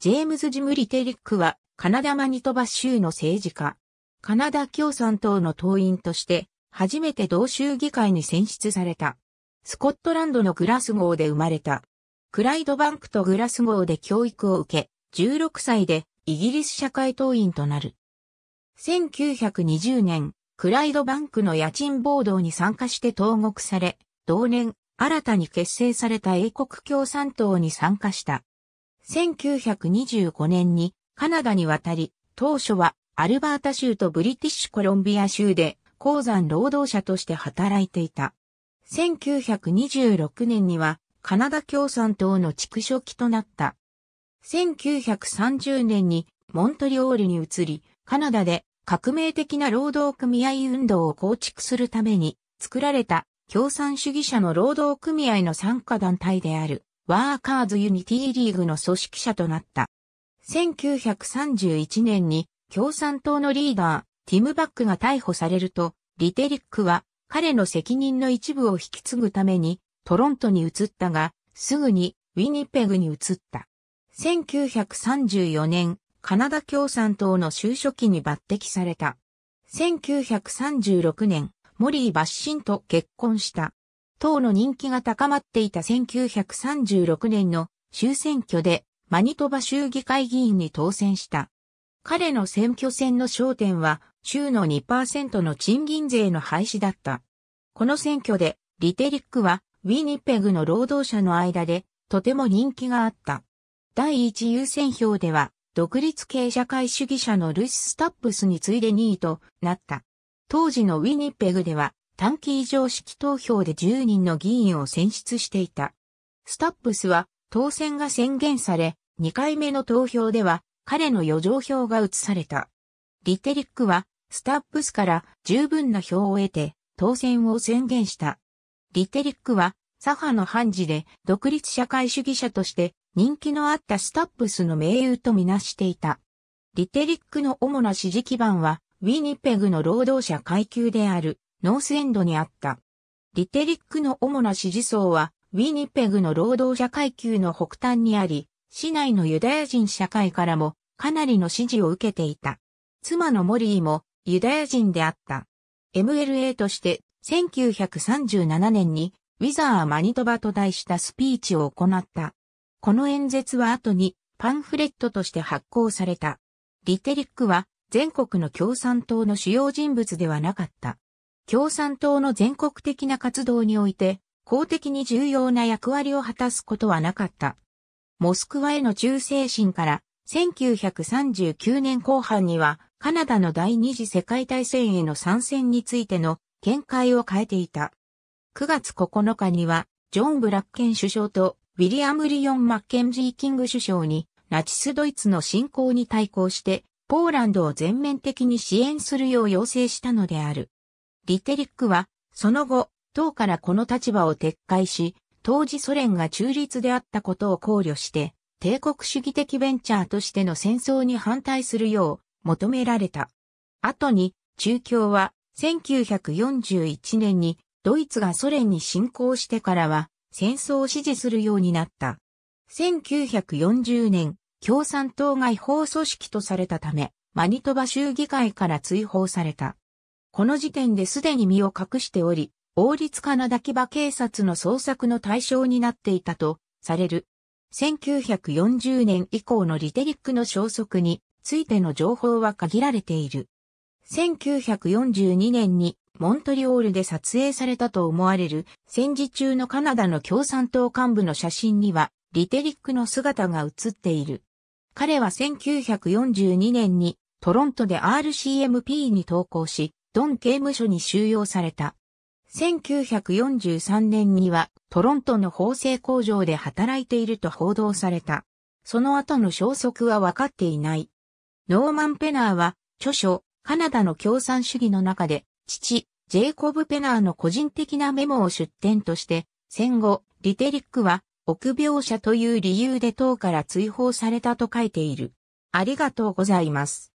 ジェームズ・ジム・リテリックは、カナダ・マニトバ州の政治家。カナダ共産党の党員として、初めて同州議会に選出された。スコットランドのグラスゴーで生まれた。クライドバンクとグラスゴーで教育を受け、16歳でイギリス社会党員となる。1920年、クライドバンクの家賃暴動に参加して投獄され、同年、新たに結成された英国共産党に参加した。1925年にカナダに渡り、当初はアルバータ州とブリティッシュコロンビア州で鉱山労働者として働いていた。1926年にはカナダ共産党の畜生期となった。1930年にモントリオールに移り、カナダで革命的な労働組合運動を構築するために作られた共産主義者の労働組合の参加団体である。ワーカーズユニティリーグの組織者となった。1931年に共産党のリーダー、ティムバックが逮捕されると、リテリックは彼の責任の一部を引き継ぐためにトロントに移ったが、すぐにウィニペグに移った。1934年、カナダ共産党の就書記に抜擢された。1936年、モリー・バッシンと結婚した。党の人気が高まっていた1936年の州選挙でマニトバ州議会議員に当選した。彼の選挙戦の焦点は州の2%の賃金税の廃止だった。この選挙でリテリックはウィニペグの労働者の間でとても人気があった。第一優先票では独立系社会主義者のルイス・スタップスに次いで2位となった。当時のウィニペグでは短期異常式投票で10人の議員を選出していた。スタップスは当選が宣言され、2回目の投票では彼の余剰票が移された。リテリックはスタップスから十分な票を得て当選を宣言した。リテリックは左派の判事で独立社会主義者として人気のあったスタップスの盟友とみなしていた。リテリックの主な支持基盤はウィニペグの労働者階級であるノースエンドにあった。リテリックの主な支持層は、ウィニペグの労働者階級の北端にあり、市内のユダヤ人社会からもかなりの支持を受けていた。妻のモリーもユダヤ人であった。MLA として1937年にウィザー・マニトバと題したスピーチを行った。この演説は後にパンフレットとして発行された。リテリックは全国の共産党の主要人物ではなかった。共産党の全国的な活動において、公的に重要な役割を果たすことはなかった。モスクワへの忠誠心から、1939年後半には、カナダの第二次世界大戦への参戦についての見解を変えていた。9月9日には、ジョン・ブラッケン首相とウィリアム・リオン・マッケンジー・キング首相に、ナチスドイツの侵攻に対抗して、ポーランドを全面的に支援するよう要請したのである。リテリックは、その後、党からこの立場を撤回し、当時ソ連が中立であったことを考慮して、帝国主義的ベンチャーとしての戦争に反対するよう求められた。後に、中共は1941年にドイツがソ連に侵攻してからは戦争を支持するようになった。1940年、共産党外法組織とされたため、マニトバ州議会から追放された。この時点ですでに身を隠しており、王立カナダキバ警察の捜索の対象になっていたとされる。1940年以降のリテリックの消息についての情報は限られている。1942年にモントリオールで撮影されたと思われる戦時中のカナダの共産党幹部の写真にはリテリックの姿が写っている。彼は1942年にトロントで RCMP に投稿し、ドン刑務所に収容された。1943年にはトロントの縫製工場で働いていると報道された。その後の消息は分かっていない。ノーマン・ペナーは著書カナダの共産主義の中で父、ジェイコブ・ペナーの個人的なメモを出典として戦後、リテリックは臆病者という理由で党から追放されたと書いている。ありがとうございます。